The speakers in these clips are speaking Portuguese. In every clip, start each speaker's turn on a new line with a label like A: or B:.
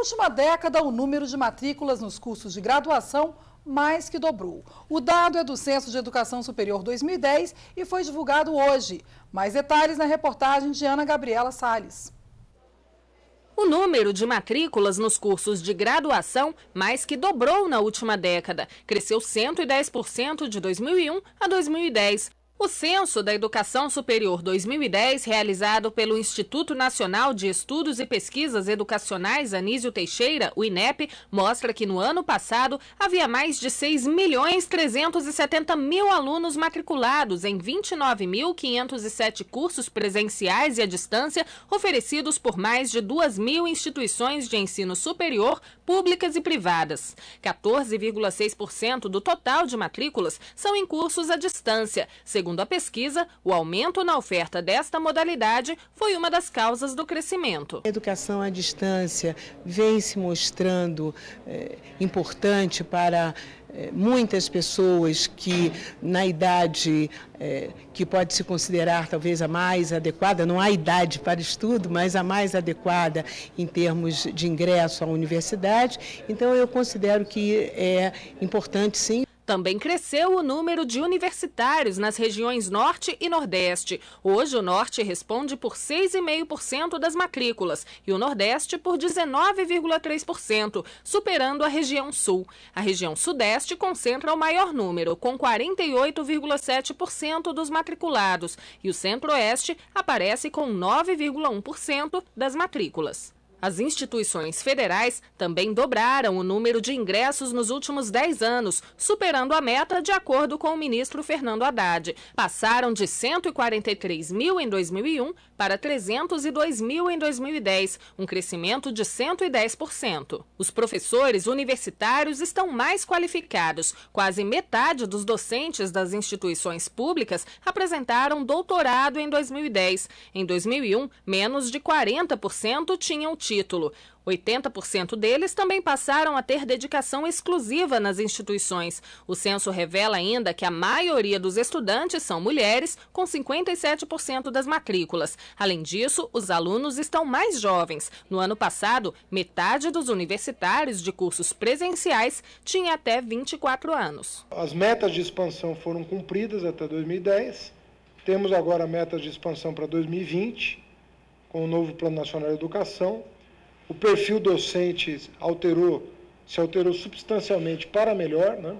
A: última década, o número de matrículas nos cursos de graduação mais que dobrou. O dado é do Censo de Educação Superior 2010 e foi divulgado hoje. Mais detalhes na reportagem de Ana Gabriela Salles. O número de matrículas nos cursos de graduação mais que dobrou na última década. Cresceu 110% de 2001 a 2010. O Censo da Educação Superior 2010, realizado pelo Instituto Nacional de Estudos e Pesquisas Educacionais Anísio Teixeira, o INEP, mostra que no ano passado havia mais de 6 milhões 370 mil alunos matriculados em 29.507 cursos presenciais e à distância oferecidos por mais de 2 mil instituições de ensino superior, públicas e privadas. 14,6% do total de matrículas são em cursos à distância, segundo Segundo a pesquisa, o aumento na oferta desta modalidade foi uma das causas do crescimento.
B: A educação à distância vem se mostrando é, importante para eh, muitas pessoas que na idade é, que pode se considerar talvez a mais adequada, não há idade para estudo, mas a mais adequada em termos de ingresso à universidade. Então eu considero que é importante sim. Também
A: cresceu o número de universitários nas regiões Norte e Nordeste. Hoje, o Norte responde por 6,5% das matrículas e o Nordeste por 19,3%, superando a região Sul. A região Sudeste concentra o maior número, com 48,7% dos matriculados, e o Centro-Oeste aparece com 9,1% das matrículas. As instituições federais também dobraram o número de ingressos nos últimos 10 anos, superando a meta de acordo com o ministro Fernando Haddad. Passaram de 143 mil em 2001 para 302 mil em 2010, um crescimento de 110%. Os professores universitários estão mais qualificados. Quase metade dos docentes das instituições públicas apresentaram doutorado em 2010. Em 2001, menos de 40% tinham tido título. 80% deles também passaram a ter dedicação exclusiva nas instituições. O censo revela ainda que a maioria dos estudantes são mulheres, com 57% das matrículas. Além disso, os alunos estão mais jovens. No ano passado, metade dos universitários de cursos presenciais tinha até 24 anos.
C: As metas de expansão foram cumpridas até 2010. Temos agora metas de expansão para 2020, com o novo Plano Nacional de Educação o perfil docente alterou, se alterou substancialmente para melhor, né?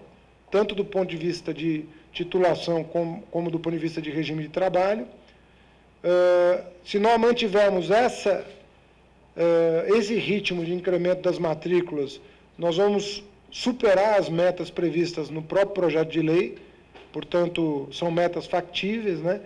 C: tanto do ponto de vista de titulação como, como do ponto de vista de regime de trabalho. Uh, se nós mantivermos essa, uh, esse ritmo de incremento das matrículas, nós vamos superar as metas previstas no próprio projeto de lei, portanto, são metas factíveis, né?